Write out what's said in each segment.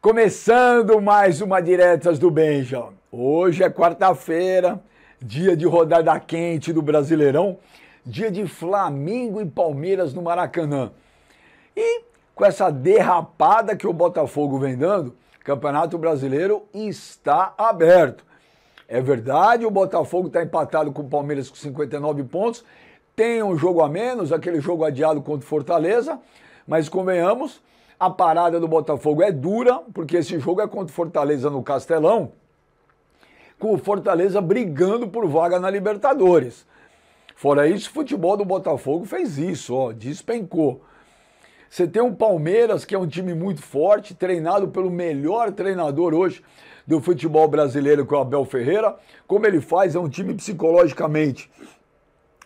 Começando mais uma Diretas do Benjamin. Hoje é quarta-feira, dia de rodada quente do Brasileirão, dia de Flamengo e Palmeiras no Maracanã. E com essa derrapada que o Botafogo vem dando, o Campeonato Brasileiro está aberto. É verdade, o Botafogo está empatado com o Palmeiras com 59 pontos, tem um jogo a menos, aquele jogo adiado contra o Fortaleza, mas convenhamos, a parada do Botafogo é dura, porque esse jogo é contra o Fortaleza no Castelão, com o Fortaleza brigando por vaga na Libertadores. Fora isso, o futebol do Botafogo fez isso, ó, despencou. Você tem o Palmeiras, que é um time muito forte, treinado pelo melhor treinador hoje do futebol brasileiro, que é o Abel Ferreira. Como ele faz, é um time psicologicamente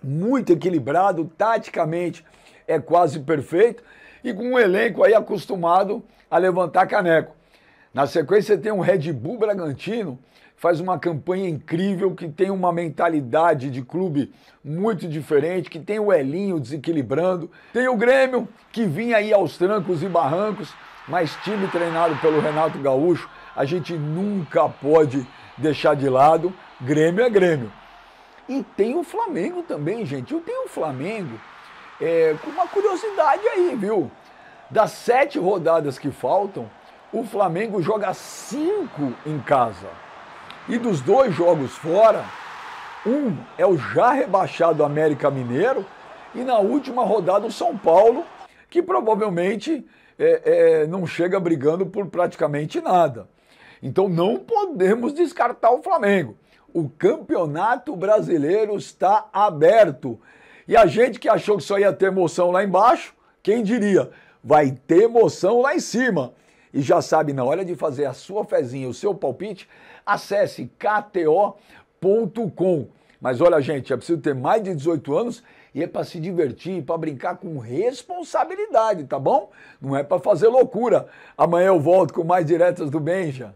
muito equilibrado, taticamente é quase perfeito e com um elenco aí acostumado a levantar caneco. Na sequência tem um Red Bull Bragantino, faz uma campanha incrível, que tem uma mentalidade de clube muito diferente, que tem o Elinho desequilibrando, tem o Grêmio, que vinha aí aos trancos e barrancos, mas time treinado pelo Renato Gaúcho, a gente nunca pode deixar de lado. Grêmio é Grêmio. E tem o Flamengo também, gente. Eu tenho o Flamengo é, com uma curiosidade aí, viu? Das sete rodadas que faltam, o Flamengo joga cinco em casa. E dos dois jogos fora, um é o já rebaixado América Mineiro e na última rodada o São Paulo, que provavelmente é, é, não chega brigando por praticamente nada. Então não podemos descartar o Flamengo. O Campeonato Brasileiro está aberto. E a gente que achou que só ia ter emoção lá embaixo, quem diria? Vai ter emoção lá em cima. E já sabe, na hora de fazer a sua fezinha, o seu palpite, acesse kto.com. Mas olha, gente, é preciso ter mais de 18 anos e é para se divertir, para brincar com responsabilidade, tá bom? Não é para fazer loucura. Amanhã eu volto com mais diretas do Benja.